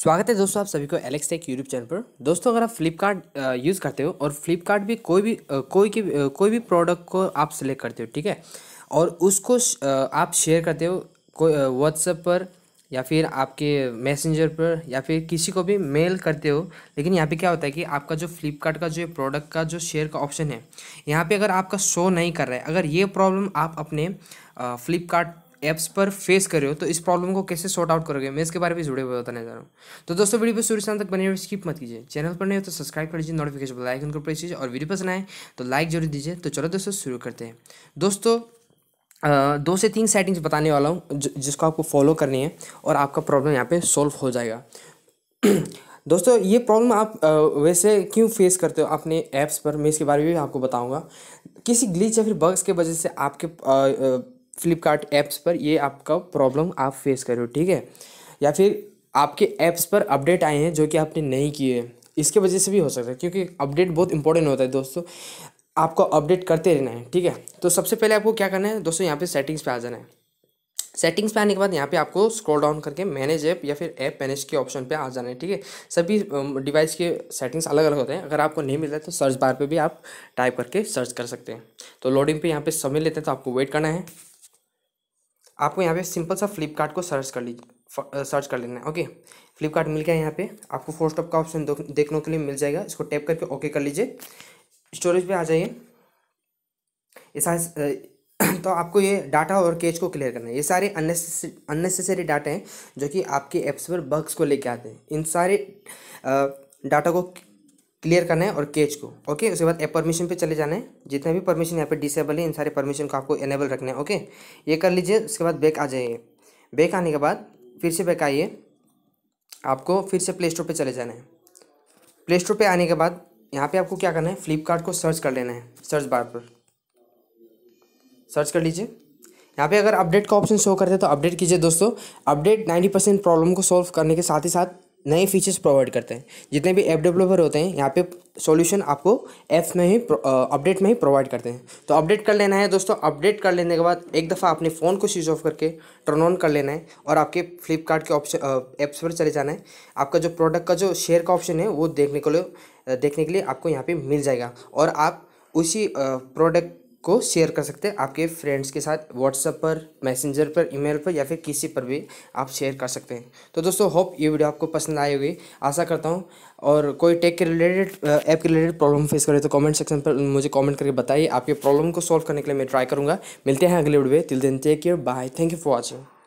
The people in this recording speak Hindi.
स्वागत है दोस्तों आप सभी को एलेक्स टेक यूट्यूब चैनल पर दोस्तों अगर आप फ्लिपकार्ट यूज़ करते हो और फ्लिपकार्ट भी कोई भी कोई की कोई भी प्रोडक्ट को आप सेलेक्ट करते हो ठीक है और उसको आप शेयर करते हो कोई व्हाट्सएप पर या फिर आपके मैसेंजर पर या फिर किसी को भी मेल करते हो लेकिन यहाँ पे क्या होता है कि आपका जो फ्लिपकार्ट का जो प्रोडक्ट का जो शेयर का ऑप्शन है यहाँ पे अगर आपका शो नहीं कर रहा है अगर ये प्रॉब्लम आप अपने फ्लिपकार्ट ऐप्स पर फेस कर रहे हो तो इस प्रॉब्लम को कैसे सॉर्ट आउट करोगे मैं इसके बारे में जुड़े हुए बताने जा रहा हूँ तो दोस्तों वीडियो पर शुरू से तक बने हुए स्किप मत कीजिए चैनल पर नहीं हो तो सब्सक्राइब कर लीजिए नोटिफिकेशन पर लाइक उनको प्रेस कीजिए और वीडियो पसंद आए तो लाइक जरूर दीजिए तो चलो दोस्तों शुरू करते हैं दोस्तों दो से तीन सेटिंग्स बताने वाला हूँ जिसको आपको फॉलो करनी है और आपका प्रॉब्लम यहाँ पर सॉल्व हो जाएगा दोस्तों ये प्रॉब्लम आप वैसे क्यों फेस करते हो अपने ऐप्स पर मैं इसके बारे में भी आपको बताऊँगा किसी ग्लिच या फिर बग्स के वजह से आपके फ्लिपकार्ट ऐप्स पर ये आपका प्रॉब्लम आप फेस कर रहे हो ठीक है या फिर आपके ऐप्स पर अपडेट आए हैं जो कि आपने नहीं किए इसके वजह से भी हो सकता है क्योंकि अपडेट बहुत इंपॉर्टेंट होता है दोस्तों आपको अपडेट करते रहना है ठीक है तो सबसे पहले आपको क्या करना है दोस्तों यहाँ पे सेटिंग्स पे आ जाना है सेटिंग्स पे आने के बाद यहाँ पे आपको स्क्रॉल डाउन करके मैनेज ऐप या फिर ऐप मैनेज के ऑप्शन पे आ जाना है ठीक है सभी डिवाइस के सेटिंग्स अलग अलग होते हैं अगर आपको नहीं मिलता है तो सर्च बार पे भी आप टाइप करके सर्च कर सकते हैं तो लोडिंग पे यहाँ पे समय लेते हैं तो आपको वेट करना है आपको यहाँ पे सिंपल सा फ्लिपकार्ट को सर्च कर लीजिए सर्च कर लेना है ओके फ्लिपकार्ट मिल गया यहाँ पे आपको फोर स्टॉप का ऑप्शन देखने के लिए मिल जाएगा इसको टैप करके ओके कर लीजिए स्टोरेज पे आ जाइए ये तो आपको ये डाटा और केज को क्लियर करना है ये सारे अननेसेसरी डाटा हैं जो कि आपके ऐप्स पर बग्स को लेके आते हैं इन सारे डाटा को क्लियर करना है और केज को ओके उसके बाद एप परमिशन पे चले जाना है जितने भी परमिशन यहाँ पे डिसेबल है इन सारे परमिशन को आपको एनेबल रखना है ओके ये कर लीजिए उसके बाद बैक आ जाइए बैक आने के बाद फिर से बैक आइए आपको फिर से प्ले स्टोर पर चले जाना है प्ले स्टोर पर आने के बाद यहाँ पर आपको क्या करना है फ्लिपकार्ट को सर्च कर लेना है सर्च बार पर सर्च कर लीजिए यहाँ पे अगर अपडेट का ऑप्शन शो करते हैं तो अपडेट कीजिए दोस्तों अपडेट 90 परसेंट प्रॉब्लम को सॉल्व करने के साथ ही साथ नए फीचर्स प्रोवाइड करते हैं जितने भी ऐप डेवलपर होते हैं यहाँ पे सॉल्यूशन आपको ऐप्स में ही अपडेट में ही प्रोवाइड करते हैं तो अपडेट कर लेना है दोस्तों अपडेट कर लेने के बाद एक दफ़ा अपने फ़ोन को स्विच ऑफ करके टर्न ऑन कर लेना है और आपके फ्लिपकार्ट के ऑप्शन ऐप्स पर चले जाना है आपका जो प्रोडक्ट का जो शेयर का ऑप्शन है वो देखने के लिए देखने के लिए आपको यहाँ पर मिल जाएगा और आप उसी प्रोडक्ट को शेयर कर सकते हैं आपके फ्रेंड्स के साथ व्हाट्सअप पर मैसेंजर पर ईमेल पर या फिर किसी पर भी आप शेयर कर सकते हैं तो दोस्तों होप ये वीडियो आपको पसंद आई होगी आशा करता हूँ और कोई टेक के रिलेटेड ऐप के रिलेटेड प्रॉब्लम फेस करे तो कमेंट सेक्शन पर मुझे कमेंट करके बताइए आपके प्रॉब्लम को सॉल्व करने के लिए मैं ट्राई करूँगा मिलते हैं अगले वीडियो में तिल दिन take care bye thank you for watching